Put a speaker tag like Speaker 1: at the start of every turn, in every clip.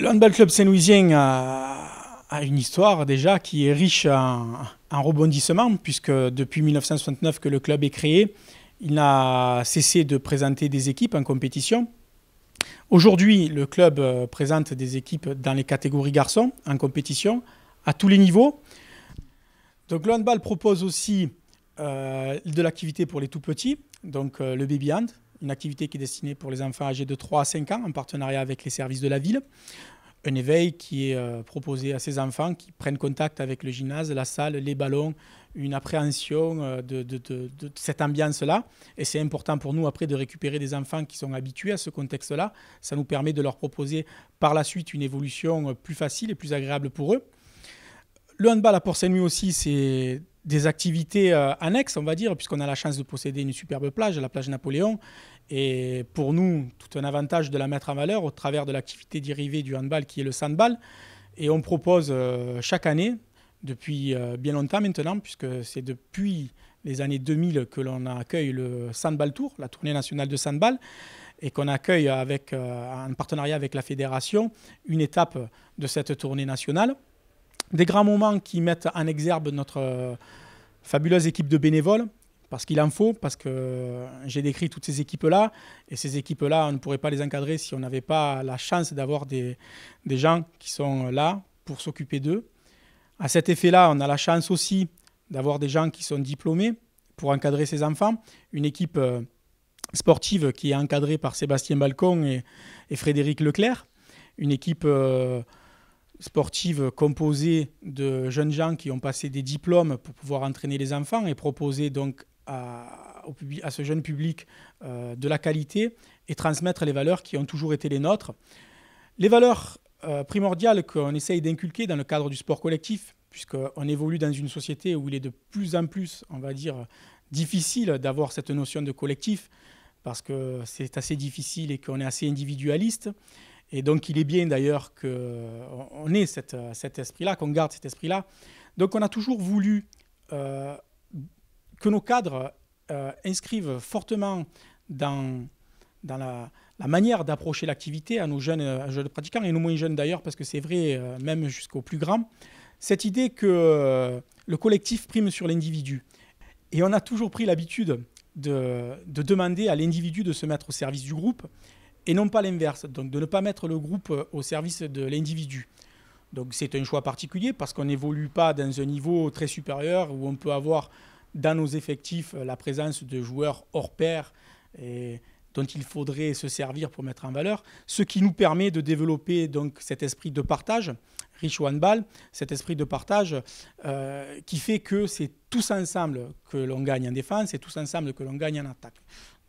Speaker 1: L'Handball Club saint-louisien a, une histoire déjà qui est riche en, rebondissements, puisque depuis 1969 que le club est créé, il n'a cessé de présenter des équipes en compétition. Aujourd'hui, le club euh, présente des équipes dans les catégories garçons en compétition à tous les niveaux. Donc le handball propose aussi euh, de l'activité pour les tout petits, donc euh, le baby hand, une activité qui est destinée pour les enfants âgés de 3 à 5 ans en partenariat avec les services de la ville. Un éveil qui est euh, proposé à ces enfants qui prennent contact avec le gymnase, la salle, les ballons, une appréhension euh, de, cette ambiance-là. Et c'est important pour nous après de récupérer des enfants qui sont habitués à ce contexte-là. Ça nous permet de leur proposer par la suite une évolution euh, plus facile et plus agréable pour eux. Le handball à Port-Saint-Louis aussi, c'est des activités euh, annexes, on va dire, puisqu'on a la chance de posséder une superbe plage, la plage Napoléon. Et pour nous, tout un avantage de la mettre en valeur au travers de l'activité dérivée du handball qui est le sandball. Et on propose euh, chaque année, depuis euh, bien longtemps maintenant, puisque c'est depuis les années 2000 que l'on accueille le Sandball Tour, la tournée nationale de sandball, et qu'on accueille avec, en partenariat avec la fédération une étape de cette tournée nationale des grands moments qui mettent en exergue notre euh, fabuleuse équipe de bénévoles, parce qu'il en faut, parce que euh, j'ai décrit toutes ces équipes-là, et ces équipes-là, on ne pourrait pas les encadrer si on n'avait pas la chance d'avoir des, gens qui sont euh, là pour s'occuper d'eux. À cet effet-là, on a la chance aussi d'avoir des gens qui sont diplômés pour encadrer ces enfants, une équipe sportive qui est encadrée par Sébastien Balcon et, Frédéric Leclerc, une équipe sportive composée de jeunes gens qui ont passé des diplômes pour pouvoir entraîner les enfants et proposer donc à, ce jeune public euh, de la qualité et transmettre les valeurs qui ont toujours été les nôtres. Les valeurs euh, primordiales qu'on essaye d'inculquer dans le cadre du sport collectif, puisqu'on évolue dans une société où il est de plus en plus, on va dire, difficile d'avoir cette notion de collectif, parce que c'est assez difficile et qu'on est assez individualiste. Et donc, il est bien d'ailleurs qu'on ait cet esprit-là, qu'on garde cet esprit-là. Donc, on a toujours voulu euh, que nos cadres euh, inscrivent fortement dans, la, manière d'approcher l'activité à nos jeunes, jeunes, pratiquants et nos moins jeunes d'ailleurs, parce que c'est vrai, euh, même jusqu'aux plus grands, cette idée que le collectif prime sur l'individu. Et on a toujours pris l'habitude de demander à l'individu de se mettre au service du groupe et non pas l'inverse, donc de ne pas mettre le groupe euh, au service de l'individu. Donc c'est un choix particulier parce qu'on n'évolue pas dans un niveau très supérieur où on peut avoir dans nos effectifs euh, la présence de joueurs hors pair dont il faudrait se servir pour mettre en valeur, ce qui nous permet de développer donc cet esprit de partage, Rich One Ball, cet esprit de partage euh, qui fait que c'est tous ensemble que l'on gagne en défense et tous ensemble que l'on gagne en attaque.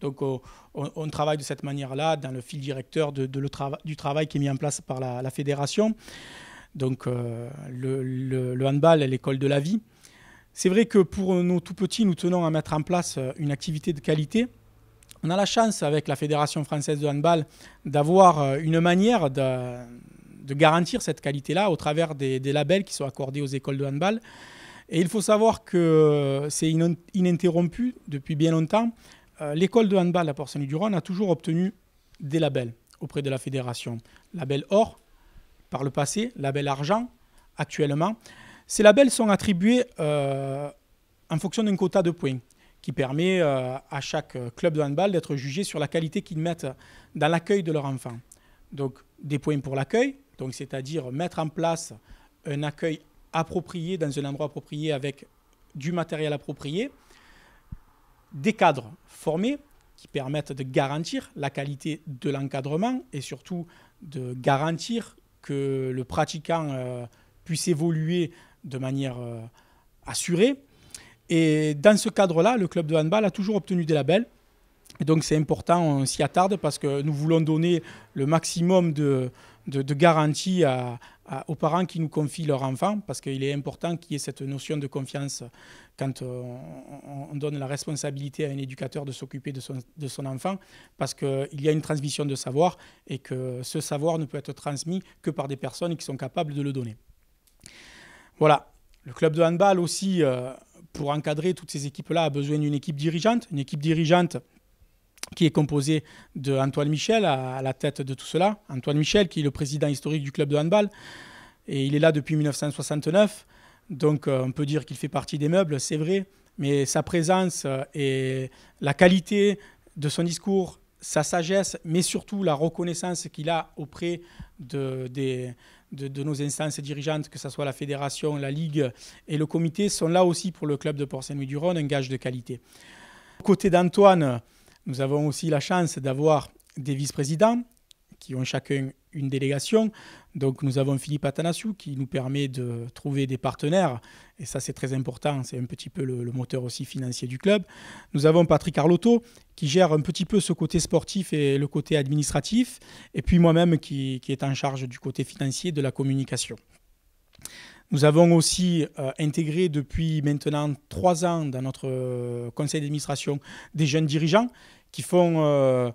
Speaker 1: Donc euh, on, travaille de cette manière-là dans le fil directeur de, le du travail qui est mis en place par la, fédération. Donc euh, le, handball est l'école de la vie. C'est vrai que pour nos tout petits, nous tenons à mettre en place euh, une activité de qualité. On a la chance avec la Fédération française de handball d'avoir une manière de, garantir cette qualité-là au travers des labels qui sont accordés aux écoles de handball. Et il faut savoir que c'est ininterrompu depuis bien longtemps. Euh, l'école de handball à port du rhône a toujours obtenu des labels auprès de la fédération. Label or, par le passé, label argent, actuellement. Ces labels sont attribués euh, en fonction d'un quota de points qui permet euh, à chaque club de handball d'être jugé sur la qualité qu'ils mettent dans l'accueil de leur enfant. Donc des points pour l'accueil, donc c'est-à-dire mettre en place un accueil approprié dans un endroit approprié avec du matériel approprié, des cadres formés qui permettent de garantir la qualité de l'encadrement et surtout de garantir que le pratiquant euh, puisse évoluer de manière euh, assurée. Et dans ce cadre-là, le club de handball a toujours obtenu des labels donc c'est important, on s'y attarde parce que nous voulons donner le maximum de, de, garanties aux parents qui nous confient leur enfant, parce qu'il est important qu'il y ait cette notion de confiance quand euh, on, donne la responsabilité à un éducateur de s'occuper de son enfant, parce qu'il y a une transmission de savoir et que ce savoir ne peut être transmis que par des personnes qui sont capables de le donner. Voilà, le club de handball aussi, euh, pour encadrer toutes ces équipes-là, a besoin d'une équipe dirigeante, une équipe dirigeante qui est composé de Antoine Michel à la tête de tout cela. Antoine Michel, qui est le président historique du club de handball, et il est là depuis 1969. Donc euh, on peut dire qu'il fait partie des meubles, c'est vrai, mais sa présence euh, et la qualité de son discours, sa sagesse, mais surtout la reconnaissance qu'il a auprès de, des, de, de, nos instances dirigeantes, que ce soit la fédération, la ligue et le comité, sont là aussi pour le club de Port-Saint-Louis-du-Rhône un gage de qualité. Côté d'Antoine, nous avons aussi la chance d'avoir des vice-présidents qui ont chacun une délégation. Donc nous avons Philippe Atanasiou qui nous permet de trouver des partenaires, et ça c'est très important, c'est un petit peu le, moteur aussi financier du club. Nous avons Patrick Arlotto qui gère un petit peu ce côté sportif et le côté administratif, et puis moi-même qui, est en charge du côté financier de la communication. Nous avons aussi euh, intégré depuis maintenant trois ans dans notre euh, conseil d'administration des jeunes dirigeants qui font euh,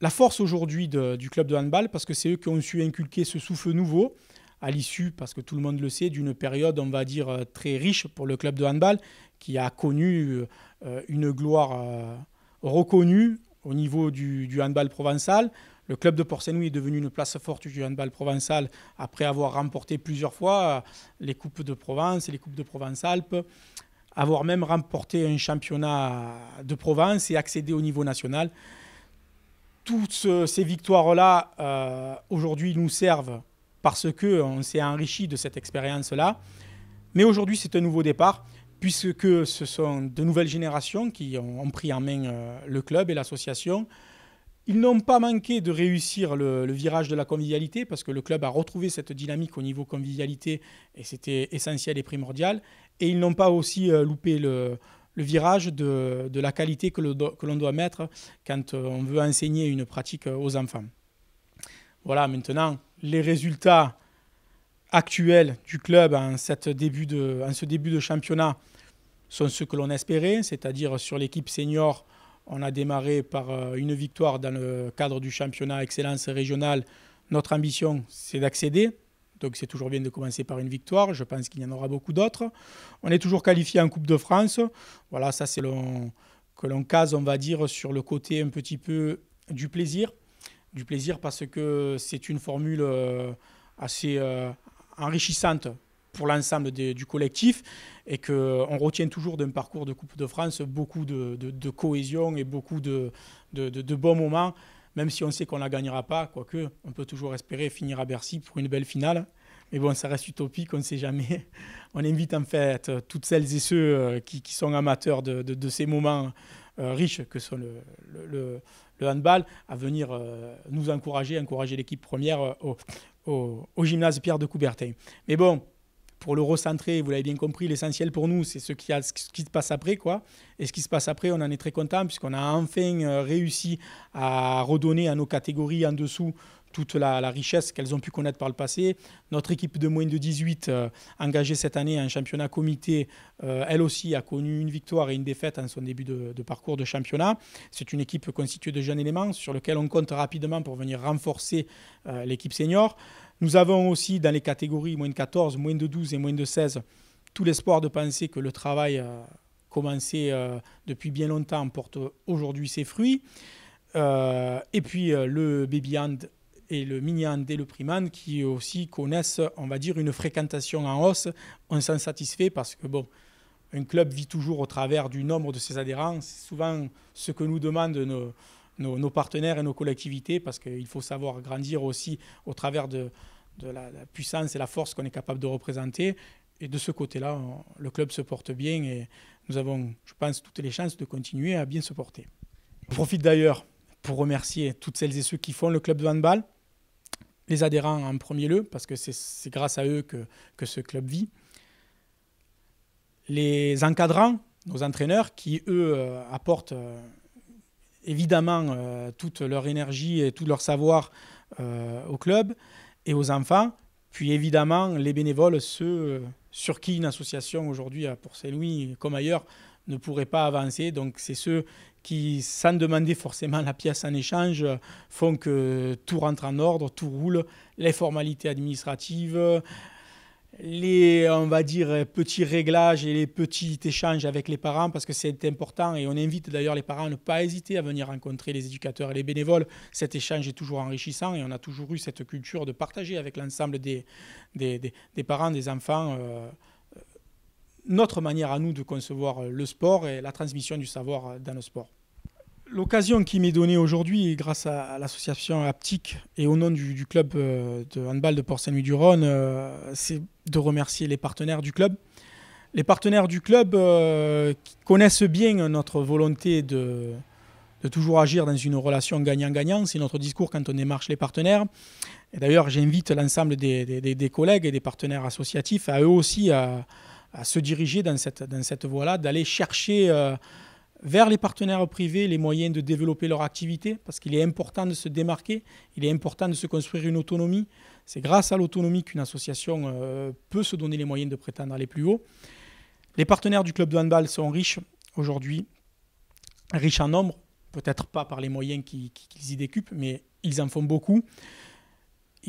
Speaker 1: la force aujourd'hui du club de handball parce que c'est eux qui ont su inculquer ce souffle nouveau à l'issue, parce que tout le monde le sait, d'une période, on va dire, euh, très riche pour le club de handball qui a connu euh, une gloire reconnue au niveau du, handball provençal. Le club de port saint est devenu une place forte du handball provençal après avoir remporté plusieurs fois les Coupes de Provence, et les Coupes de Provence-Alpes, avoir même remporté un championnat de Provence et accéder au niveau national. Toutes ces victoires-là, euh, aujourd'hui, nous servent parce qu'on s'est enrichi de cette expérience-là. Mais aujourd'hui, c'est un nouveau départ, puisque ce sont de nouvelles générations qui ont, pris en main euh, le club et l'association. Ils n'ont pas manqué de réussir le, virage de la convivialité parce que le club a retrouvé cette dynamique au niveau convivialité et c'était essentiel et primordial et ils n'ont pas aussi euh, loupé le, virage de, la qualité que, l'on doit mettre quand euh, on veut enseigner une pratique euh, aux enfants. Voilà, maintenant, les résultats actuels du club en, début de, en ce début de championnat sont ceux que l'on espérait, c'est-à-dire sur l'équipe senior, on a démarré par une victoire dans le cadre du championnat Excellence régionale. Notre ambition, c'est d'accéder. Donc c'est toujours bien de commencer par une victoire. Je pense qu'il y en aura beaucoup d'autres. On est toujours qualifié en Coupe de France. Voilà, ça c'est que l'on case, on va dire, sur le côté un petit peu du plaisir. Du plaisir parce que c'est une formule euh, assez euh, enrichissante pour l'ensemble du collectif et qu'on retient toujours d'un parcours de Coupe de France beaucoup de, cohésion et beaucoup de, de bons moments même si on sait qu'on ne la gagnera pas, quoique on peut toujours espérer finir à Bercy pour une belle finale. Mais bon, ça reste utopique, on ne sait jamais. On invite en fait toutes celles et ceux euh, qui, sont amateurs de, ces moments euh, riches que sont le, handball à venir euh, nous encourager, encourager l'équipe première au, au, gymnase Pierre de Coubertin. Mais bon, pour le recentrer, vous l'avez bien compris, l'essentiel pour nous, c'est ce qui, a, ce qui se passe après. Quoi. Et ce qui se passe après, on en est très content puisqu'on a enfin euh, réussi à redonner à nos catégories en dessous toute la, richesse qu'elles ont pu connaître par le passé. Notre équipe de moins de 18, euh, engagée cette année en championnat comité, euh, elle aussi a connu une victoire et une défaite en son début de, parcours de championnat. C'est une équipe constituée de jeunes éléments sur lequel on compte rapidement pour venir renforcer l'équipe senior. Nous avons aussi dans les catégories moins de 14, moins de 12 et moins de 16 tout l'espoir de penser que le travail euh, commencé euh, depuis bien longtemps porte aujourd'hui ses fruits. Euh, et puis le baby hand et le mini hand et le prime hand qui aussi connaissent, on va dire, une fréquentation en hausse. On s'en satisfait parce que bon, un club vit toujours au travers du nombre de ses adhérents. C'est souvent ce que nous demandent nos nos, partenaires et nos collectivités, parce qu'il faut savoir grandir aussi au travers de, la, puissance et la force qu'on est capable de représenter. Et de ce côté-là, le club se porte bien et nous avons, je pense, toutes les chances de continuer à bien se porter. Je profite d'ailleurs pour remercier toutes celles et ceux qui font le club de handball, les adhérents en premier lieu, parce que c'est grâce à eux que, que ce club vit. Les encadrants, nos entraîneurs, qui, eux, euh, apportent euh, évidemment euh, toute leur énergie et tout leur savoir euh, au club et aux enfants, puis évidemment les bénévoles, ceux euh, sur qui une association aujourd'hui pour Port Saint-Louis, comme ailleurs, ne pourrait pas avancer. Donc c'est ceux qui, sans demander forcément la pièce en échange, font que tout rentre en ordre, tout roule, les formalités administratives, les, on va dire, petits réglages et les petits échanges avec les parents parce que c'est important et on invite d'ailleurs les parents à ne pas hésiter à venir rencontrer les éducateurs et les bénévoles. Cet échange est toujours enrichissant et on a toujours eu cette culture de partager avec l'ensemble des, des, parents, des enfants, euh, euh, notre manière à nous de concevoir le sport et la transmission du savoir dans le sport. L'occasion qui m'est donnée aujourd'hui, grâce à, l'association Aptique et au nom du, club euh, de handball de Port-Saint-Louis-du-Rhône, c'est de remercier les partenaires du club. Les partenaires du club euh, connaissent bien notre volonté de, de toujours agir dans une relation gagnant-gagnant. C'est notre discours quand on démarche les partenaires. Et d'ailleurs, j'invite l'ensemble des, des, collègues et des partenaires associatifs à eux aussi à, à se diriger dans cette, dans cette voie-là, d'aller chercher euh, vers les partenaires privés les moyens de développer leur activité, parce qu'il est important de se démarquer, il est important de se construire une autonomie. C'est grâce à l'autonomie qu'une association euh, peut se donner les moyens de prétendre aller plus haut. Les partenaires du club de handball sont riches aujourd'hui, riches en nombre, peut-être pas par les moyens qu'ils y décupent, mais ils en font beaucoup.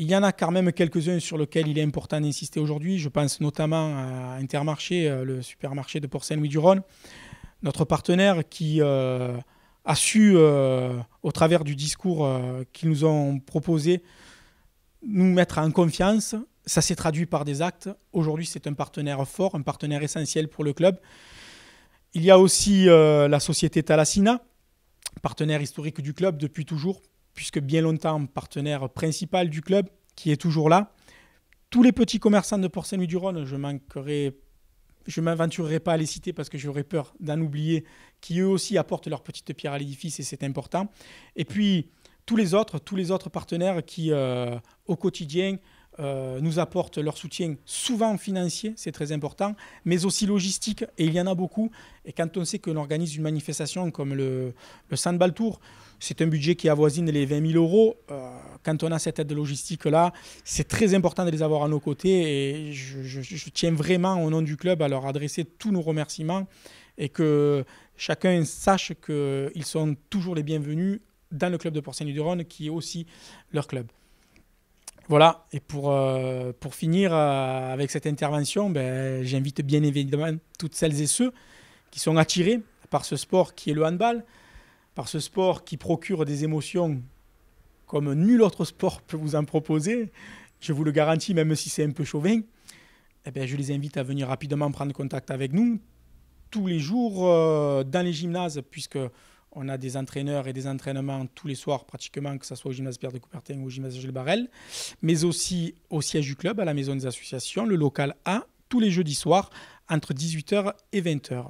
Speaker 1: Il y en a quand même quelques-uns sur lesquels il est important d'insister aujourd'hui. Je pense notamment à Intermarché, euh, le supermarché de port louis du rhône notre partenaire qui euh, a su, euh, au travers du discours euh, qu'ils nous ont proposé, nous mettre en confiance. Ça s'est traduit par des actes. Aujourd'hui, c'est un partenaire fort, un partenaire essentiel pour le club. Il y a aussi la société Talassina, partenaire historique du club depuis toujours, puisque bien longtemps partenaire principal du club, qui est toujours là. Tous les petits commerçants de port louis du rhône je manquerai je ne m'aventurerai pas à les citer parce que j'aurais peur d'en oublier, qui eux aussi apportent leur petite pierre à l'édifice et c'est important. Et puis tous les autres, tous les autres partenaires qui, euh, au quotidien, euh, nous apportent leur soutien, souvent financier, c'est très important, mais aussi logistique, et il y en a beaucoup. Et quand on sait qu'on organise une manifestation comme le, le Sandball c'est un budget qui avoisine les 20 000 euros. Euh, quand on a cette aide logistique-là, c'est très important de les avoir à nos côtés, et je, tiens vraiment au nom du club à leur adresser tous nos remerciements, et que chacun sache qu'ils sont toujours les bienvenus dans le club de port du rhône qui est aussi leur club. Voilà, et pour, euh, pour finir euh, avec cette intervention, ben, j'invite bien évidemment toutes celles et ceux qui sont attirés par ce sport qui est le handball, par ce sport qui procure des émotions comme nul autre sport peut vous en proposer, je vous le garantis, même si c'est un peu chauvin, eh ben, je les invite à venir rapidement prendre contact avec nous tous les jours euh, dans les gymnases, puisque on a des entraîneurs et des entraînements tous les soirs pratiquement, que ce soit au gymnase Pierre de Coubertin ou au gymnase Gilles Barrel, mais aussi au siège du club, à la maison des associations, le local A, tous les jeudis soirs entre 18h et 20h.